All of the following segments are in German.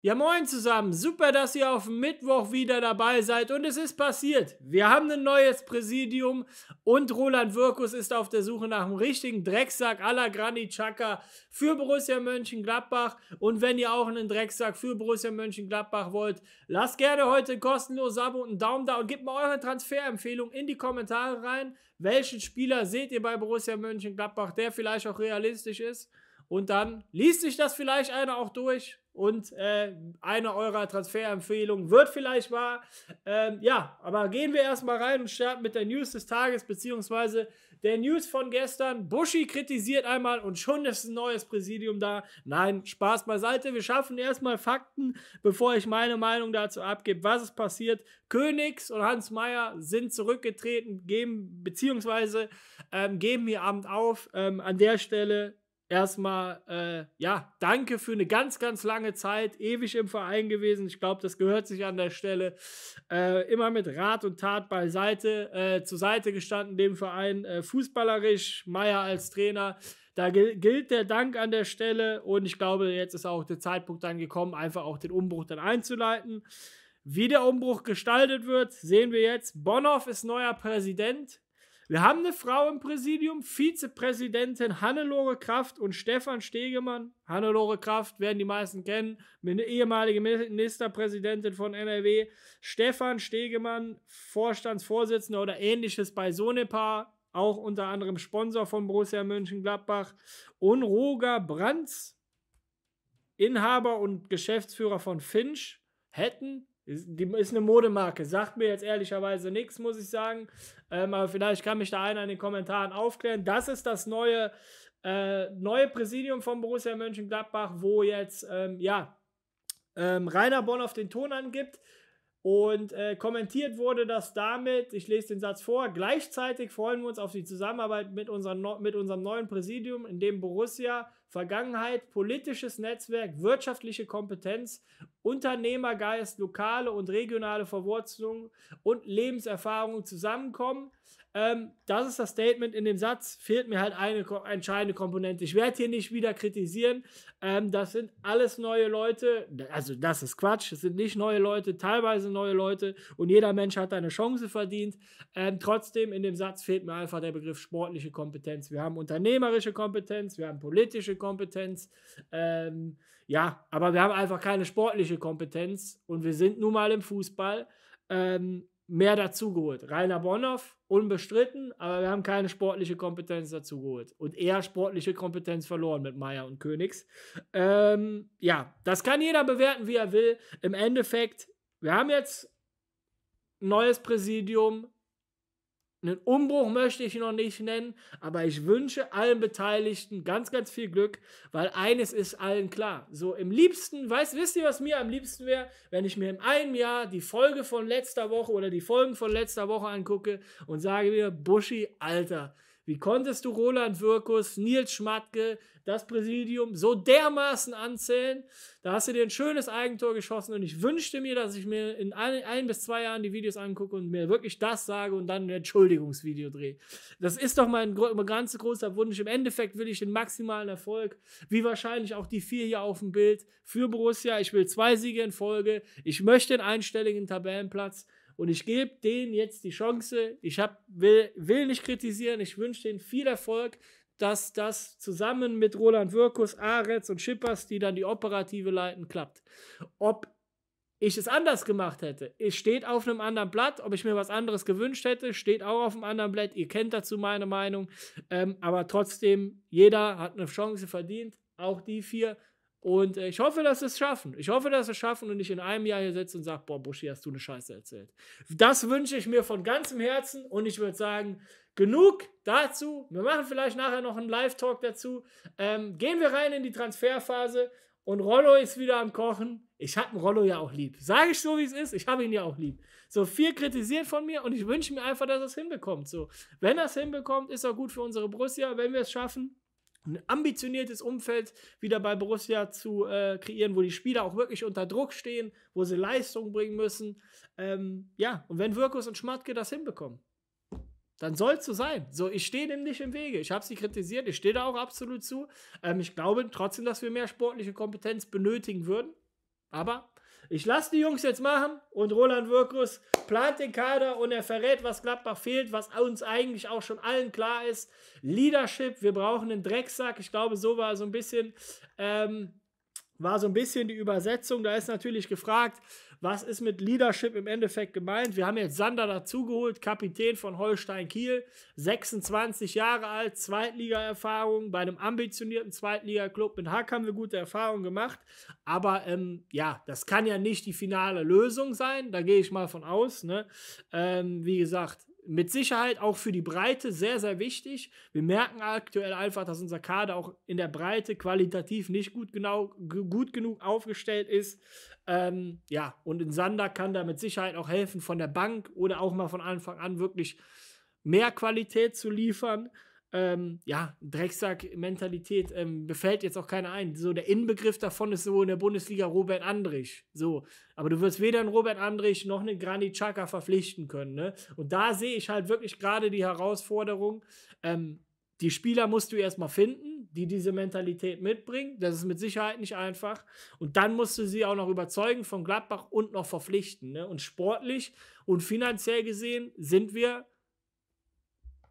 Ja moin zusammen, super, dass ihr auf Mittwoch wieder dabei seid und es ist passiert. Wir haben ein neues Präsidium und Roland Wirkus ist auf der Suche nach einem richtigen Drecksack à la Granit Xhaka für Borussia Mönchengladbach und wenn ihr auch einen Drecksack für Borussia Mönchengladbach wollt, lasst gerne heute kostenlos Abo und einen Daumen da und gebt mir eure Transferempfehlung in die Kommentare rein. Welchen Spieler seht ihr bei Borussia Mönchengladbach, der vielleicht auch realistisch ist? Und dann liest sich das vielleicht einer auch durch und äh, eine eurer Transferempfehlungen wird vielleicht wahr. Ähm, ja, aber gehen wir erstmal rein und starten mit der News des Tages, beziehungsweise der News von gestern. Bushi kritisiert einmal und schon ist ein neues Präsidium da. Nein, Spaß beiseite. Wir schaffen erstmal Fakten, bevor ich meine Meinung dazu abgebe, was ist passiert. Königs und Hans Meyer sind zurückgetreten, geben, beziehungsweise ähm, geben ihr Amt auf. Ähm, an der Stelle erstmal, äh, ja, danke für eine ganz, ganz lange Zeit, ewig im Verein gewesen. Ich glaube, das gehört sich an der Stelle. Äh, immer mit Rat und Tat beiseite, äh, zur Seite gestanden, dem Verein, äh, fußballerisch, Meier als Trainer. Da gilt der Dank an der Stelle und ich glaube, jetzt ist auch der Zeitpunkt dann gekommen, einfach auch den Umbruch dann einzuleiten. Wie der Umbruch gestaltet wird, sehen wir jetzt. Bonhoff ist neuer Präsident. Wir haben eine Frau im Präsidium, Vizepräsidentin Hannelore Kraft und Stefan Stegemann. Hannelore Kraft werden die meisten kennen, eine ehemalige Ministerpräsidentin von NRW. Stefan Stegemann, Vorstandsvorsitzender oder ähnliches bei Sonepar, auch unter anderem Sponsor von Borussia Mönchengladbach. Und Roger Brands, Inhaber und Geschäftsführer von Finch, hätten ist, die, ist eine Modemarke. Sagt mir jetzt ehrlicherweise nichts, muss ich sagen. Ähm, aber vielleicht kann mich da einer in den Kommentaren aufklären. Das ist das neue, äh, neue Präsidium von Borussia Mönchengladbach, wo jetzt, ähm, ja, ähm, Rainer Bonn auf den Ton angibt. Und äh, kommentiert wurde das damit, ich lese den Satz vor, gleichzeitig freuen wir uns auf die Zusammenarbeit mit, unseren, mit unserem neuen Präsidium, in dem Borussia Vergangenheit, politisches Netzwerk, wirtschaftliche Kompetenz, Unternehmergeist, lokale und regionale Verwurzelung und Lebenserfahrung zusammenkommen. Ähm, das ist das Statement in dem Satz. Fehlt mir halt eine ko entscheidende Komponente. Ich werde hier nicht wieder kritisieren. Ähm, das sind alles neue Leute. Also, das ist Quatsch. Es sind nicht neue Leute, teilweise neue Leute. Und jeder Mensch hat eine Chance verdient. Ähm, trotzdem, in dem Satz fehlt mir einfach der Begriff sportliche Kompetenz. Wir haben unternehmerische Kompetenz, wir haben politische Kompetenz. Ähm, ja, aber wir haben einfach keine sportliche Kompetenz. Und wir sind nun mal im Fußball. Ähm, mehr dazugeholt. Rainer Bonhoff, unbestritten, aber wir haben keine sportliche Kompetenz dazugeholt und eher sportliche Kompetenz verloren mit Meier und Königs. Ähm, ja, das kann jeder bewerten, wie er will. Im Endeffekt, wir haben jetzt neues Präsidium, einen Umbruch möchte ich noch nicht nennen, aber ich wünsche allen Beteiligten ganz, ganz viel Glück, weil eines ist allen klar. So im liebsten, weißt, wisst ihr, was mir am liebsten wäre, wenn ich mir in einem Jahr die Folge von letzter Woche oder die Folgen von letzter Woche angucke und sage mir, Buschi, Alter, wie konntest du Roland Wirkus, Nils Schmatke, das Präsidium so dermaßen anzählen? Da hast du dir ein schönes Eigentor geschossen und ich wünschte mir, dass ich mir in ein, ein bis zwei Jahren die Videos angucke und mir wirklich das sage und dann ein Entschuldigungsvideo drehe. Das ist doch mein, mein ganz großer Wunsch. Im Endeffekt will ich den maximalen Erfolg, wie wahrscheinlich auch die vier hier auf dem Bild, für Borussia. Ich will zwei Siege in Folge. Ich möchte den einstelligen Tabellenplatz. Und ich gebe denen jetzt die Chance. Ich hab, will, will nicht kritisieren. Ich wünsche denen viel Erfolg, dass das zusammen mit Roland Wirkus, Aretz und Schippers, die dann die Operative leiten, klappt. Ob ich es anders gemacht hätte, es steht auf einem anderen Blatt. Ob ich mir was anderes gewünscht hätte, steht auch auf einem anderen Blatt. Ihr kennt dazu meine Meinung. Ähm, aber trotzdem, jeder hat eine Chance verdient. Auch die vier. Und äh, ich hoffe, dass sie es schaffen. Ich hoffe, dass sie es schaffen und nicht in einem Jahr hier sitzen und sagt, boah, Buschi, hast du eine Scheiße erzählt. Das wünsche ich mir von ganzem Herzen und ich würde sagen, genug dazu. Wir machen vielleicht nachher noch einen Live-Talk dazu. Ähm, gehen wir rein in die Transferphase und Rollo ist wieder am Kochen. Ich habe Rollo ja auch lieb. Sage ich so, wie es ist, ich habe ihn ja auch lieb. So viel kritisiert von mir und ich wünsche mir einfach, dass er es hinbekommt. So, wenn er es hinbekommt, ist er gut für unsere Borussia. Wenn wir es schaffen, ein ambitioniertes Umfeld wieder bei Borussia zu äh, kreieren, wo die Spieler auch wirklich unter Druck stehen, wo sie Leistung bringen müssen. Ähm, ja, und wenn Wirkus und Schmatke das hinbekommen, dann soll es so sein. So, ich stehe dem nicht im Wege. Ich habe sie kritisiert, ich stehe da auch absolut zu. Ähm, ich glaube trotzdem, dass wir mehr sportliche Kompetenz benötigen würden. Aber ich lasse die Jungs jetzt machen und Roland Wirkus plant den Kader und er verrät, was Gladbach fehlt, was uns eigentlich auch schon allen klar ist. Leadership, wir brauchen einen Drecksack. Ich glaube, so war so ein bisschen ähm, war so ein bisschen die Übersetzung. Da ist natürlich gefragt, was ist mit Leadership im Endeffekt gemeint? Wir haben jetzt Sander dazugeholt, Kapitän von Holstein Kiel, 26 Jahre alt, Zweitliga-Erfahrung. Bei einem ambitionierten Zweitliga-Club mit Hack haben wir gute Erfahrungen gemacht. Aber ähm, ja, das kann ja nicht die finale Lösung sein. Da gehe ich mal von aus. Ne? Ähm, wie gesagt, mit Sicherheit auch für die Breite sehr, sehr wichtig. Wir merken aktuell einfach, dass unser Kader auch in der Breite qualitativ nicht gut, genau, gut genug aufgestellt ist. Ähm, ja, und in Sander kann da mit Sicherheit auch helfen, von der Bank oder auch mal von Anfang an wirklich mehr Qualität zu liefern ähm, ja, Drecksack-Mentalität ähm, befällt jetzt auch keiner ein. So der Inbegriff davon ist so in der Bundesliga Robert Andrich. So, aber du wirst weder einen Robert Andrich noch einen Granit Chaka verpflichten können. Ne? Und da sehe ich halt wirklich gerade die Herausforderung. Ähm, die Spieler musst du erstmal finden, die diese Mentalität mitbringen. Das ist mit Sicherheit nicht einfach. Und dann musst du sie auch noch überzeugen von Gladbach und noch verpflichten. Ne? Und sportlich und finanziell gesehen sind wir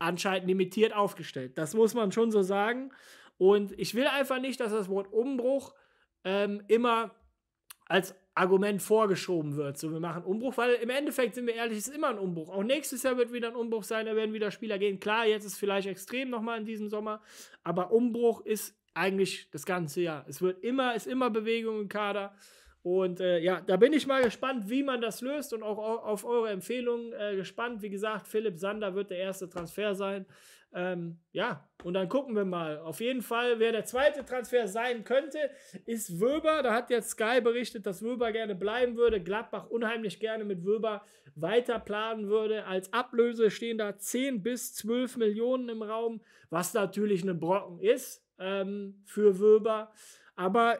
anscheinend limitiert aufgestellt. Das muss man schon so sagen. Und ich will einfach nicht, dass das Wort Umbruch ähm, immer als Argument vorgeschoben wird. So, wir machen Umbruch, weil im Endeffekt, sind wir ehrlich, ist immer ein Umbruch. Auch nächstes Jahr wird wieder ein Umbruch sein, da werden wieder Spieler gehen. Klar, jetzt ist es vielleicht extrem nochmal in diesem Sommer, aber Umbruch ist eigentlich das ganze Jahr. Es wird immer, ist immer Bewegung im Kader. Und äh, ja, da bin ich mal gespannt, wie man das löst und auch auf eure Empfehlungen äh, gespannt. Wie gesagt, Philipp Sander wird der erste Transfer sein. Ähm, ja, und dann gucken wir mal. Auf jeden Fall, wer der zweite Transfer sein könnte, ist Wöber. Da hat jetzt Sky berichtet, dass Wöber gerne bleiben würde. Gladbach unheimlich gerne mit Wöber weiter planen würde. Als Ablöse stehen da 10 bis 12 Millionen im Raum, was natürlich eine Brocken ist ähm, für Wöber. Aber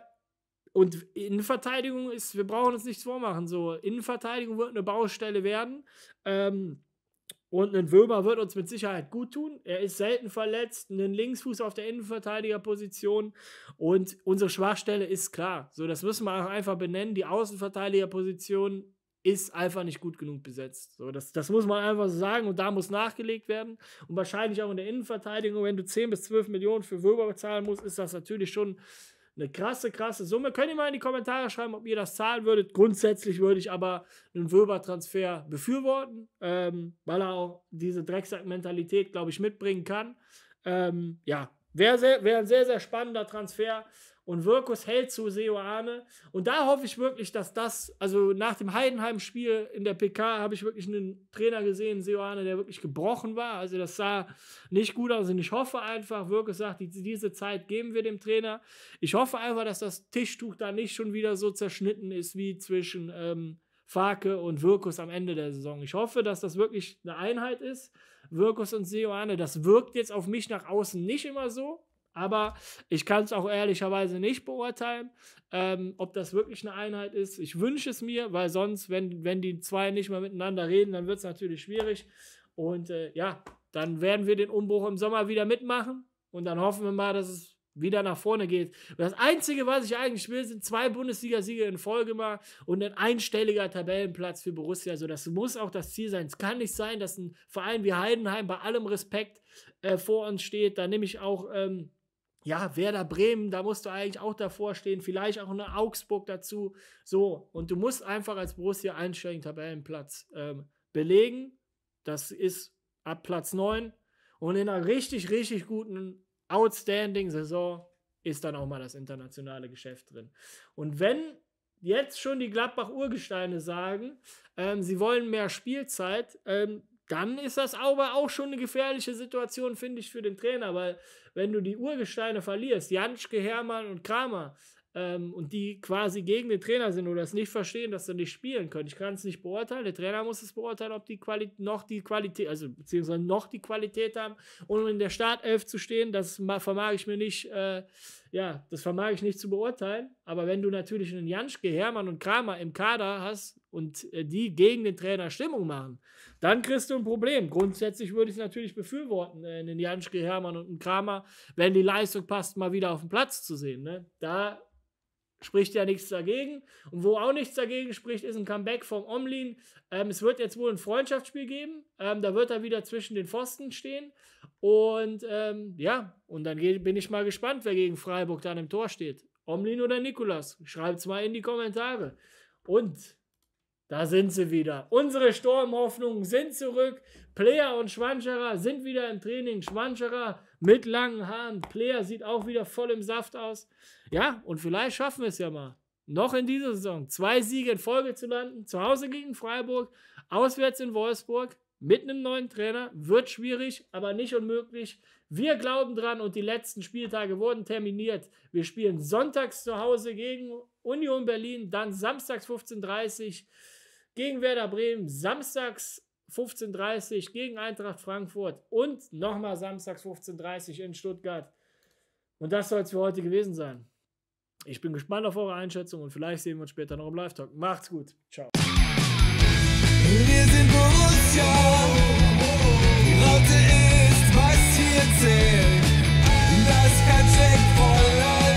und Innenverteidigung ist, wir brauchen uns nichts vormachen. So, Innenverteidigung wird eine Baustelle werden. Ähm, und ein Würmer wird uns mit Sicherheit gut tun. Er ist selten verletzt, einen Linksfuß auf der Innenverteidigerposition. Und unsere Schwachstelle ist klar. So, das müssen wir auch einfach benennen. Die Außenverteidigerposition ist einfach nicht gut genug besetzt. So, das, das muss man einfach so sagen und da muss nachgelegt werden. Und wahrscheinlich auch in der Innenverteidigung, wenn du 10 bis 12 Millionen für Würmer bezahlen musst, ist das natürlich schon eine krasse, krasse Summe. Könnt ihr mal in die Kommentare schreiben, ob ihr das zahlen würdet. Grundsätzlich würde ich aber einen Wöber-Transfer befürworten, ähm, weil er auch diese Drecksack-Mentalität, glaube ich, mitbringen kann. Ähm, ja, wäre wär ein sehr, sehr spannender Transfer und Wirkus hält zu Seoane. Und da hoffe ich wirklich, dass das, also nach dem Heidenheim-Spiel in der PK habe ich wirklich einen Trainer gesehen, Seoane, der wirklich gebrochen war. Also das sah nicht gut aus. Und ich hoffe einfach, Wirkus sagt, diese Zeit geben wir dem Trainer. Ich hoffe einfach, dass das Tischtuch da nicht schon wieder so zerschnitten ist wie zwischen ähm, Farke und Wirkus am Ende der Saison. Ich hoffe, dass das wirklich eine Einheit ist. Wirkus und Seoane, das wirkt jetzt auf mich nach außen nicht immer so, aber ich kann es auch ehrlicherweise nicht beurteilen, ähm, ob das wirklich eine Einheit ist. Ich wünsche es mir, weil sonst, wenn, wenn die zwei nicht mehr miteinander reden, dann wird es natürlich schwierig. Und äh, ja, dann werden wir den Umbruch im Sommer wieder mitmachen. Und dann hoffen wir mal, dass es wieder nach vorne geht. das Einzige, was ich eigentlich will, sind zwei Bundesliga-Siege in Folge mal und ein einstelliger Tabellenplatz für Borussia. Also das muss auch das Ziel sein. Es kann nicht sein, dass ein Verein wie Heidenheim bei allem Respekt äh, vor uns steht. Da nehme ich auch ähm, ja, Werder Bremen, da musst du eigentlich auch davor stehen, vielleicht auch eine Augsburg dazu. So, und du musst einfach als Borussia einsteigen, Tabellenplatz ähm, belegen. Das ist ab Platz 9. Und in einer richtig, richtig guten, outstanding Saison ist dann auch mal das internationale Geschäft drin. Und wenn jetzt schon die Gladbach-Urgesteine sagen, ähm, sie wollen mehr Spielzeit, ähm, dann ist das aber auch schon eine gefährliche Situation, finde ich, für den Trainer, weil wenn du die Urgesteine verlierst, Janschke, Hermann und Kramer, ähm, und die quasi gegen den Trainer sind oder es nicht verstehen, dass sie nicht spielen können. Ich kann es nicht beurteilen. Der Trainer muss es beurteilen, ob die Quali noch die Qualität, also beziehungsweise noch die Qualität haben, um in der Startelf zu stehen. Das vermag ich mir nicht äh, ja, das vermag ich nicht zu beurteilen. Aber wenn du natürlich einen Janschke, Hermann und Kramer im Kader hast und äh, die gegen den Trainer Stimmung machen, dann kriegst du ein Problem. Grundsätzlich würde ich es natürlich befürworten, äh, einen Janschke, Hermann und einen Kramer, wenn die Leistung passt, mal wieder auf dem Platz zu sehen. Ne? Da spricht ja nichts dagegen. Und wo auch nichts dagegen spricht, ist ein Comeback vom Omlin. Ähm, es wird jetzt wohl ein Freundschaftsspiel geben. Ähm, da wird er wieder zwischen den Pfosten stehen. Und ähm, ja, und dann bin ich mal gespannt, wer gegen Freiburg dann im Tor steht. Omlin oder Nikolas? Schreibt es mal in die Kommentare. Und da sind sie wieder. Unsere Sturmhoffnungen sind zurück. Player und Schwanscherer sind wieder im Training. Schwanscherer mit langen Haaren. Player sieht auch wieder voll im Saft aus. Ja, und vielleicht schaffen wir es ja mal. Noch in dieser Saison zwei Siege in Folge zu landen. Zu Hause gegen Freiburg, auswärts in Wolfsburg, mit einem neuen Trainer. Wird schwierig, aber nicht unmöglich. Wir glauben dran und die letzten Spieltage wurden terminiert. Wir spielen sonntags zu Hause gegen Union Berlin, dann samstags 15.30 Uhr gegen Werder Bremen, samstags 15.30 gegen Eintracht Frankfurt und nochmal samstags 15.30 in Stuttgart. Und das soll es für heute gewesen sein. Ich bin gespannt auf eure Einschätzung und vielleicht sehen wir uns später noch im Live-Talk. Macht's gut. Ciao. Wir sind Borussia. Die Raute ist, was hier zählt. Das Herz schlägt